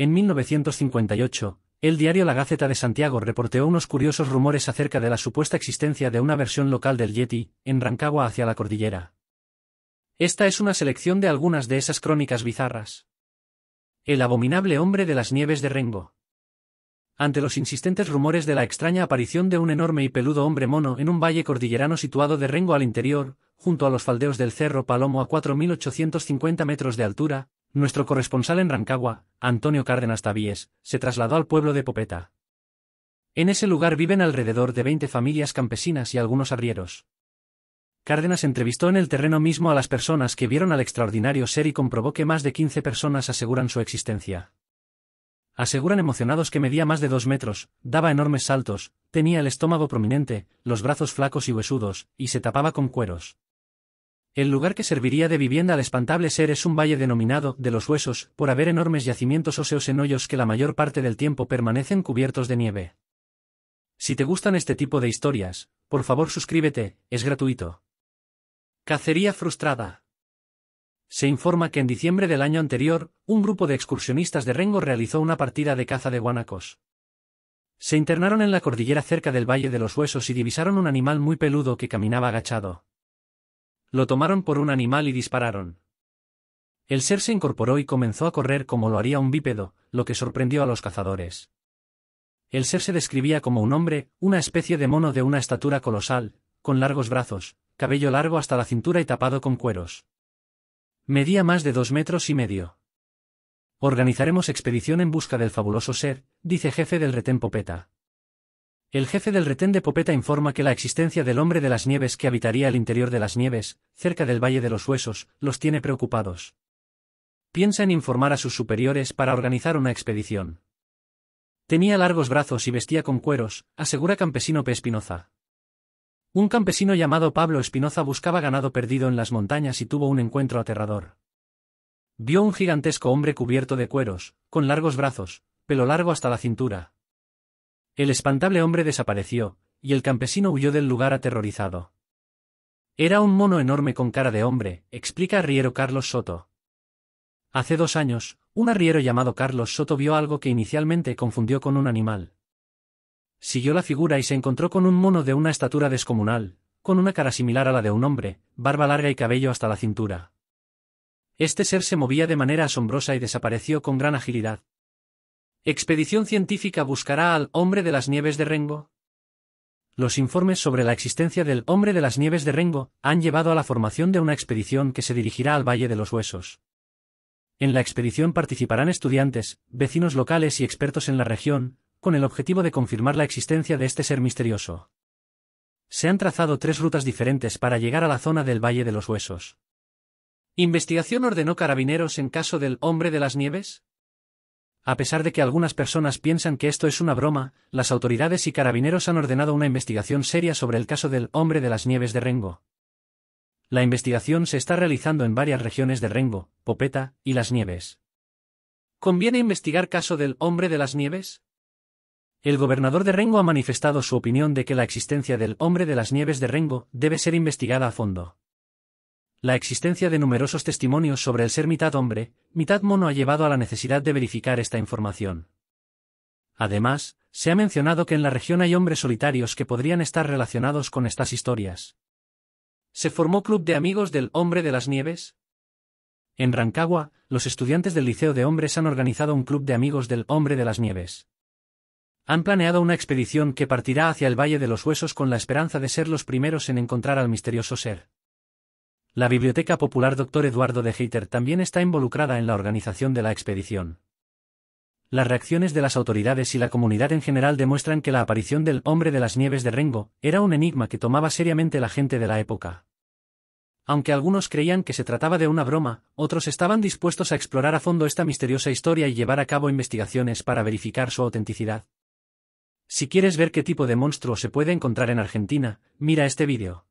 En 1958, el diario La Gaceta de Santiago reporteó unos curiosos rumores acerca de la supuesta existencia de una versión local del Yeti, en Rancagua hacia la cordillera. Esta es una selección de algunas de esas crónicas bizarras. El abominable hombre de las nieves de Rengo. Ante los insistentes rumores de la extraña aparición de un enorme y peludo hombre mono en un valle cordillerano situado de Rengo al interior, junto a los faldeos del Cerro Palomo a 4.850 metros de altura, nuestro corresponsal en Rancagua, Antonio Cárdenas Tabíes, se trasladó al pueblo de Popeta. En ese lugar viven alrededor de 20 familias campesinas y algunos arrieros. Cárdenas entrevistó en el terreno mismo a las personas que vieron al extraordinario ser y comprobó que más de 15 personas aseguran su existencia. Aseguran emocionados que medía más de dos metros, daba enormes saltos, tenía el estómago prominente, los brazos flacos y huesudos, y se tapaba con cueros. El lugar que serviría de vivienda al espantable ser es un valle denominado de los huesos, por haber enormes yacimientos óseos en hoyos que la mayor parte del tiempo permanecen cubiertos de nieve. Si te gustan este tipo de historias, por favor suscríbete, es gratuito. Cacería frustrada. Se informa que en diciembre del año anterior, un grupo de excursionistas de Rengo realizó una partida de caza de guanacos. Se internaron en la cordillera cerca del Valle de los Huesos y divisaron un animal muy peludo que caminaba agachado. Lo tomaron por un animal y dispararon. El ser se incorporó y comenzó a correr como lo haría un bípedo, lo que sorprendió a los cazadores. El ser se describía como un hombre, una especie de mono de una estatura colosal, con largos brazos, cabello largo hasta la cintura y tapado con cueros. Medía más de dos metros y medio. Organizaremos expedición en busca del fabuloso ser, dice jefe del retén Popeta. El jefe del retén de Popeta informa que la existencia del hombre de las nieves que habitaría el interior de las nieves, cerca del Valle de los Huesos, los tiene preocupados. Piensa en informar a sus superiores para organizar una expedición. Tenía largos brazos y vestía con cueros, asegura Campesino P. Espinoza. Un campesino llamado Pablo Espinoza buscaba ganado perdido en las montañas y tuvo un encuentro aterrador. Vio un gigantesco hombre cubierto de cueros, con largos brazos, pelo largo hasta la cintura, el espantable hombre desapareció, y el campesino huyó del lugar aterrorizado. Era un mono enorme con cara de hombre, explica arriero Carlos Soto. Hace dos años, un arriero llamado Carlos Soto vio algo que inicialmente confundió con un animal. Siguió la figura y se encontró con un mono de una estatura descomunal, con una cara similar a la de un hombre, barba larga y cabello hasta la cintura. Este ser se movía de manera asombrosa y desapareció con gran agilidad, ¿Expedición científica buscará al hombre de las nieves de Rengo? Los informes sobre la existencia del hombre de las nieves de Rengo han llevado a la formación de una expedición que se dirigirá al Valle de los Huesos. En la expedición participarán estudiantes, vecinos locales y expertos en la región, con el objetivo de confirmar la existencia de este ser misterioso. Se han trazado tres rutas diferentes para llegar a la zona del Valle de los Huesos. ¿Investigación ordenó carabineros en caso del hombre de las nieves? A pesar de que algunas personas piensan que esto es una broma, las autoridades y carabineros han ordenado una investigación seria sobre el caso del hombre de las nieves de Rengo. La investigación se está realizando en varias regiones de Rengo, Popeta y las nieves. ¿Conviene investigar caso del hombre de las nieves? El gobernador de Rengo ha manifestado su opinión de que la existencia del hombre de las nieves de Rengo debe ser investigada a fondo. La existencia de numerosos testimonios sobre el ser mitad hombre, mitad mono ha llevado a la necesidad de verificar esta información. Además, se ha mencionado que en la región hay hombres solitarios que podrían estar relacionados con estas historias. ¿Se formó Club de Amigos del Hombre de las Nieves? En Rancagua, los estudiantes del Liceo de Hombres han organizado un Club de Amigos del Hombre de las Nieves. Han planeado una expedición que partirá hacia el Valle de los Huesos con la esperanza de ser los primeros en encontrar al misterioso ser. La Biblioteca Popular Dr. Eduardo de Heiter también está involucrada en la organización de la expedición. Las reacciones de las autoridades y la comunidad en general demuestran que la aparición del hombre de las nieves de Rengo era un enigma que tomaba seriamente la gente de la época. Aunque algunos creían que se trataba de una broma, otros estaban dispuestos a explorar a fondo esta misteriosa historia y llevar a cabo investigaciones para verificar su autenticidad. Si quieres ver qué tipo de monstruo se puede encontrar en Argentina, mira este vídeo.